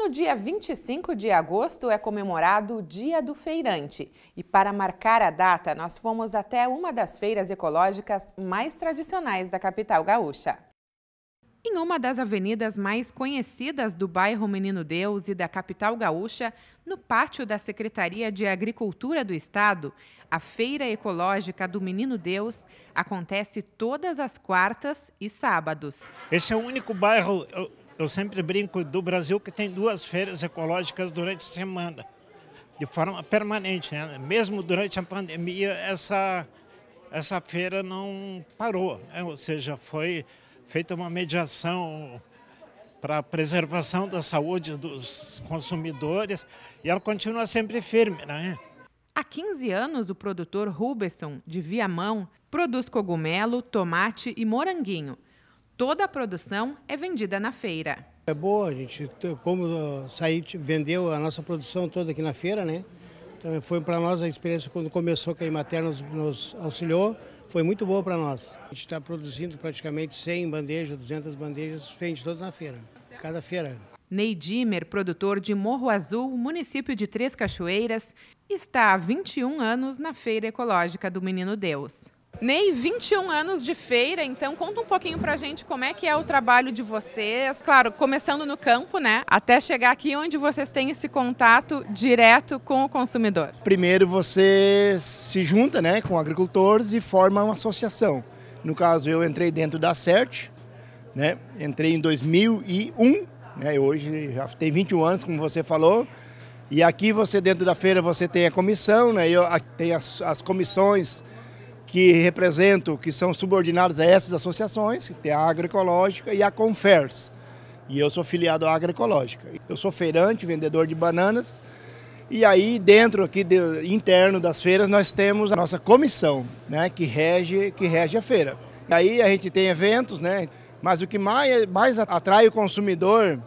No dia 25 de agosto é comemorado o Dia do Feirante. E para marcar a data, nós fomos até uma das feiras ecológicas mais tradicionais da capital gaúcha. Em uma das avenidas mais conhecidas do bairro Menino Deus e da capital gaúcha, no pátio da Secretaria de Agricultura do Estado, a Feira Ecológica do Menino Deus acontece todas as quartas e sábados. Esse é o único bairro eu sempre brinco do Brasil que tem duas feiras ecológicas durante a semana, de forma permanente. Né? Mesmo durante a pandemia, essa, essa feira não parou, né? ou seja, foi feita uma mediação para a preservação da saúde dos consumidores e ela continua sempre firme. Né? Há 15 anos, o produtor Ruberson, de Viamão, produz cogumelo, tomate e moranguinho – Toda a produção é vendida na feira. É boa, a gente, como ah, sair, vendeu a nossa produção toda aqui na feira, né? Então, foi para nós a experiência quando começou que a Imater nos, nos auxiliou, foi muito boa para nós. A gente está produzindo praticamente 100 bandejas, 200 bandejas, vende todas na feira, cada feira. Ney Dimer, produtor de Morro Azul, município de Três Cachoeiras, está há 21 anos na Feira Ecológica do Menino Deus. Ney, 21 anos de feira, então conta um pouquinho pra gente como é que é o trabalho de vocês. Claro, começando no campo, né? Até chegar aqui onde vocês têm esse contato direto com o consumidor. Primeiro você se junta, né, com agricultores e forma uma associação. No caso, eu entrei dentro da CERT, né? Entrei em 2001, né? Hoje já tem 21 anos, como você falou. E aqui você dentro da feira você tem a comissão, né? Eu, tem as, as comissões que representam, que são subordinados a essas associações, que tem a agroecológica e a Confers. E eu sou filiado à agroecológica. Eu sou feirante, vendedor de bananas. E aí, dentro aqui de, interno das feiras, nós temos a nossa comissão, né, que rege, que rege a feira. E aí a gente tem eventos, né? Mas o que mais, mais atrai o consumidor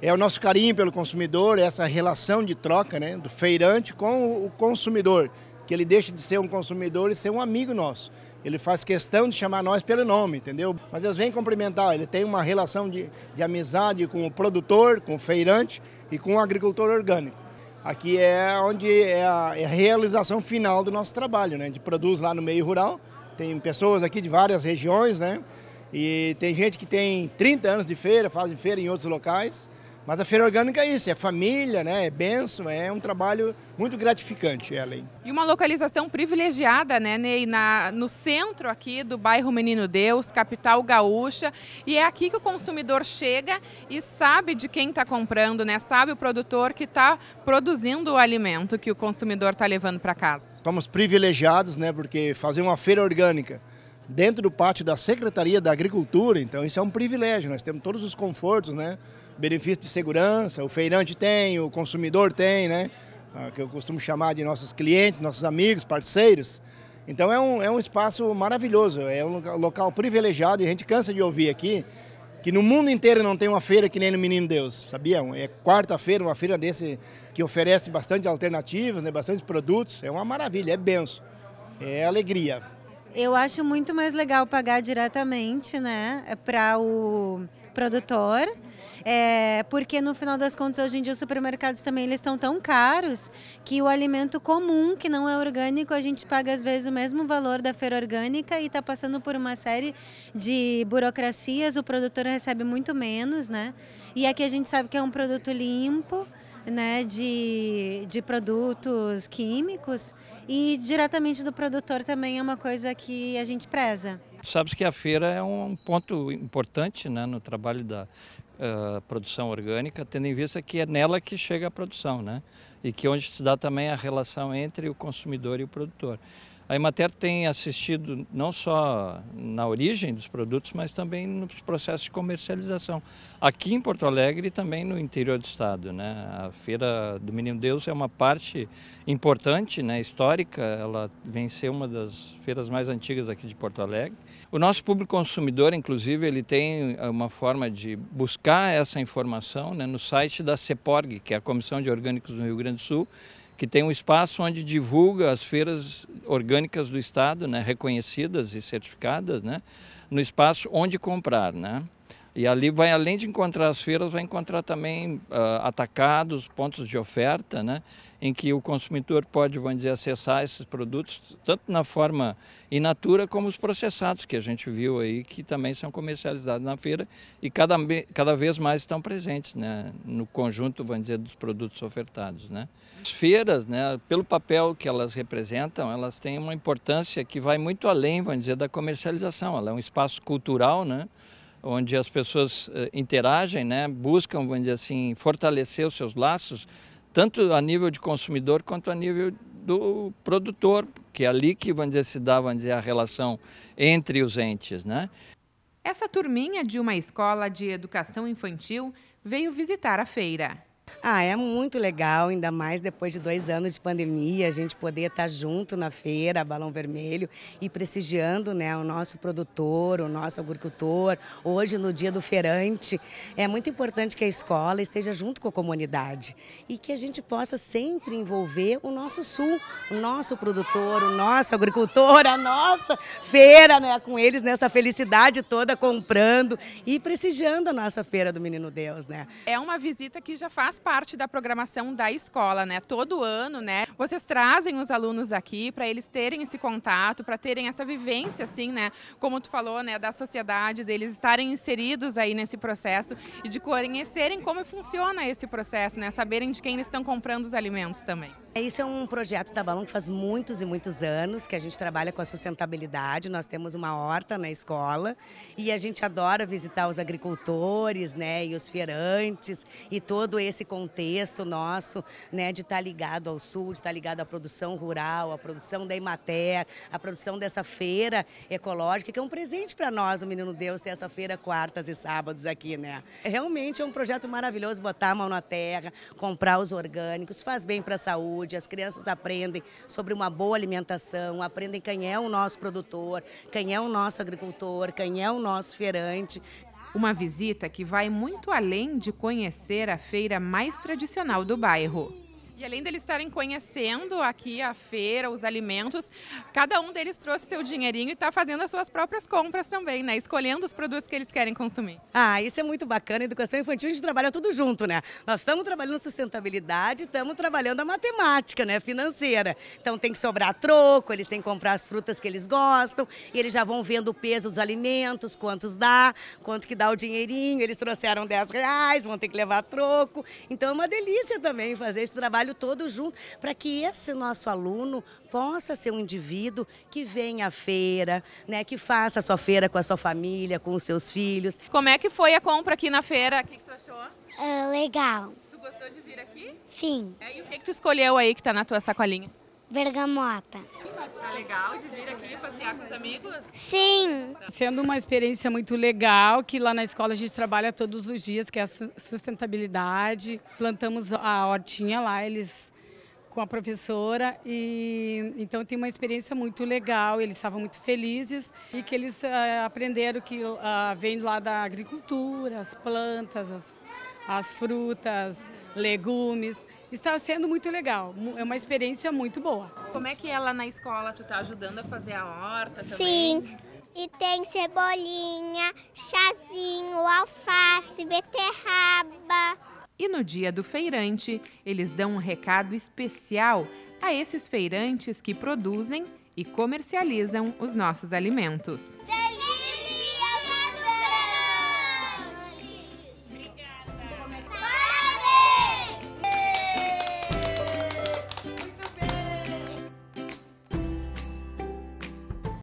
é o nosso carinho pelo consumidor, essa relação de troca, né, do feirante com o consumidor que ele deixe de ser um consumidor e ser um amigo nosso. Ele faz questão de chamar nós pelo nome, entendeu? Mas eles vêm cumprimentar, ele tem uma relação de, de amizade com o produtor, com o feirante e com o agricultor orgânico. Aqui é onde é a, é a realização final do nosso trabalho, né? A gente produz lá no meio rural, tem pessoas aqui de várias regiões, né? E tem gente que tem 30 anos de feira, fazem feira em outros locais. Mas a feira orgânica é isso, é família, né? é benção, é um trabalho muito gratificante, Ellen. E uma localização privilegiada, né, Ney, na, no centro aqui do bairro Menino Deus, capital gaúcha. E é aqui que o consumidor chega e sabe de quem está comprando, né? sabe o produtor que está produzindo o alimento que o consumidor está levando para casa. Estamos privilegiados, né, porque fazer uma feira orgânica dentro do pátio da Secretaria da Agricultura, então isso é um privilégio, nós temos todos os confortos, né? benefício de segurança, o feirante tem, o consumidor tem, né? Ah, que eu costumo chamar de nossos clientes, nossos amigos, parceiros. Então é um, é um espaço maravilhoso, é um local privilegiado e a gente cansa de ouvir aqui que no mundo inteiro não tem uma feira que nem no Menino Deus, sabiam? É quarta-feira, uma feira desse que oferece bastante alternativas, né, bastante produtos, é uma maravilha, é benção, é alegria. Eu acho muito mais legal pagar diretamente, né, para o produtor. É, porque no final das contas, hoje em dia, os supermercados também eles estão tão caros que o alimento comum, que não é orgânico, a gente paga às vezes o mesmo valor da feira orgânica e está passando por uma série de burocracias, o produtor recebe muito menos, né? E aqui a gente sabe que é um produto limpo, né, de, de produtos químicos e diretamente do produtor também é uma coisa que a gente preza. Sabes que a feira é um ponto importante né, no trabalho da uh, produção orgânica, tendo em vista que é nela que chega a produção, né? E que é onde se dá também a relação entre o consumidor e o produtor. A Imater tem assistido não só na origem dos produtos, mas também nos processos de comercialização. Aqui em Porto Alegre e também no interior do estado. Né? A Feira do Menino Deus é uma parte importante, né, histórica, ela vem ser uma das feiras mais antigas aqui de Porto Alegre. O nosso público consumidor, inclusive, ele tem eh, uma forma de buscar essa informação né, no site da CEPORG, que é a Comissão de Orgânicos do Rio Grande do Sul, que tem um espaço onde divulga as feiras orgânicas do estado, né, reconhecidas e certificadas, né, no espaço onde comprar, né? E ali vai, além de encontrar as feiras, vai encontrar também uh, atacados, pontos de oferta, né? em que o consumidor pode, vamos dizer, acessar esses produtos, tanto na forma in natura, como os processados, que a gente viu aí, que também são comercializados na feira e cada, cada vez mais estão presentes né? no conjunto, vamos dizer, dos produtos ofertados. Né? As feiras, né, pelo papel que elas representam, elas têm uma importância que vai muito além, vamos dizer, da comercialização. Ela é um espaço cultural, né? onde as pessoas eh, interagem, né, buscam, vamos dizer assim, fortalecer os seus laços, tanto a nível de consumidor quanto a nível do produtor, que é ali que, vamos dizer, se dá, vamos dizer, a relação entre os entes, né? Essa turminha de uma escola de educação infantil veio visitar a feira. Ah, é muito legal, ainda mais depois de dois anos de pandemia, a gente poder estar junto na feira, Balão Vermelho, e prestigiando né, o nosso produtor, o nosso agricultor, hoje no dia do feirante. É muito importante que a escola esteja junto com a comunidade e que a gente possa sempre envolver o nosso sul, o nosso produtor, o nosso agricultor, a nossa feira, né, com eles nessa felicidade toda comprando e prestigiando a nossa feira do Menino Deus. Né? É uma visita que já faz faz parte da programação da escola, né? Todo ano, né? Vocês trazem os alunos aqui para eles terem esse contato, para terem essa vivência, assim, né? Como tu falou, né? Da sociedade, deles estarem inseridos aí nesse processo e de conhecerem como funciona esse processo, né? Saberem de quem eles estão comprando os alimentos também. É, isso é um projeto da Balão que faz muitos e muitos anos que a gente trabalha com a sustentabilidade. Nós temos uma horta na escola e a gente adora visitar os agricultores, né, e os feirantes e todo esse contexto nosso, né, de estar tá ligado ao sul, de estar tá ligado à produção rural, à produção da Imater, à produção dessa feira ecológica, que é um presente para nós, o Menino Deus, ter essa feira quartas e sábados aqui, né? Realmente é um projeto maravilhoso botar a mão na terra, comprar os orgânicos, faz bem para a saúde, as crianças aprendem sobre uma boa alimentação, aprendem quem é o nosso produtor, quem é o nosso agricultor, quem é o nosso feirante. Uma visita que vai muito além de conhecer a feira mais tradicional do bairro. E além deles estarem conhecendo aqui a feira, os alimentos, cada um deles trouxe seu dinheirinho e está fazendo as suas próprias compras também, né? Escolhendo os produtos que eles querem consumir. Ah, isso é muito bacana. Educação infantil, a gente trabalha tudo junto, né? Nós estamos trabalhando sustentabilidade, estamos trabalhando a matemática, né? Financeira. Então tem que sobrar troco, eles têm que comprar as frutas que eles gostam, e eles já vão vendo o peso dos alimentos, quantos dá, quanto que dá o dinheirinho. Eles trouxeram 10 reais, vão ter que levar troco. Então é uma delícia também fazer esse trabalho trabalho todo junto para que esse nosso aluno possa ser um indivíduo que venha à feira, né, que faça a sua feira com a sua família, com os seus filhos. Como é que foi a compra aqui na feira? O que, que tu achou? Uh, legal. Tu gostou de vir aqui? Sim. É, e o que, que tu escolheu aí que está na tua sacolinha? Bergamota. Tá legal de vir aqui passear com os amigos? Sim. Sendo uma experiência muito legal, que lá na escola a gente trabalha todos os dias, que é a sustentabilidade. Plantamos a hortinha lá, eles com a professora e então tem uma experiência muito legal, eles estavam muito felizes e que eles uh, aprenderam que uh, vem lá da agricultura, as plantas, as as frutas, legumes. Está sendo muito legal, é uma experiência muito boa. Como é que é lá na escola? Tu está ajudando a fazer a horta também? Sim, e tem cebolinha, chazinho, alface, beterraba. E no dia do feirante, eles dão um recado especial a esses feirantes que produzem e comercializam os nossos alimentos.